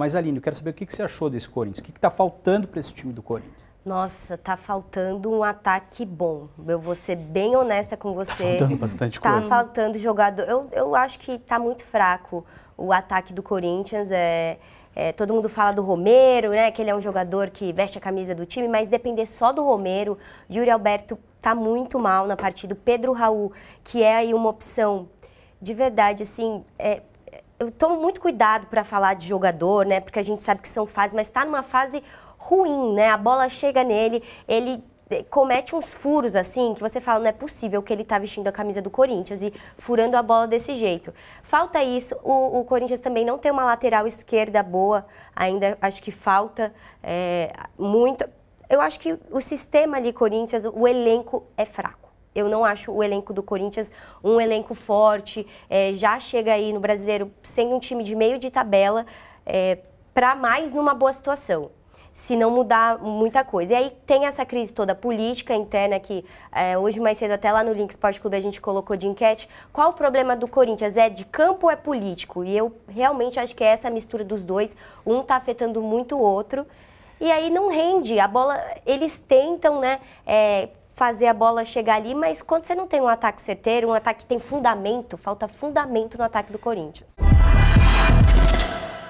Mas, Aline, eu quero saber o que, você achou desse Corinthians. O que está faltando para esse time do Corinthians? Nossa, tá faltando um ataque bom. Eu vou ser bem honesta com tá você. Tá faltando bastante tá coisa. Tá faltando jogador. Eu, eu acho que tá muito fraco o ataque do Corinthians. É, é, todo mundo fala do Romero, né? Que ele é um jogador que veste a camisa do time, mas depender só do Romero, Yuri Alberto tá muito mal na partida. Pedro Raul, que é aí uma opção de verdade, assim, é, eu tomo muito cuidado para falar de jogador, né? Porque a gente sabe que são fases, mas está numa fase ruim, né? A bola chega nele, ele eh, comete uns furos assim que você fala não é possível que ele está vestindo a camisa do Corinthians e furando a bola desse jeito. Falta isso. O, o Corinthians também não tem uma lateral esquerda boa ainda. Acho que falta é, muito. Eu acho que o sistema ali Corinthians, o elenco é fraco eu não acho o elenco do Corinthians um elenco forte. É, já chega aí no brasileiro sem um time de meio de tabela, é, para mais numa boa situação. Se não mudar muita coisa. E aí tem essa crise toda política interna que é, hoje mais cedo, até lá no Link Sport Clube, a gente colocou de enquete. Qual o problema do Corinthians? É de campo ou é político? E eu realmente acho que é essa mistura dos dois. Um está afetando muito o outro. E aí não rende. A bola, eles tentam, né? É, fazer a bola chegar ali, mas quando você não tem um ataque certeiro, um ataque que tem fundamento, falta fundamento no ataque do Corinthians.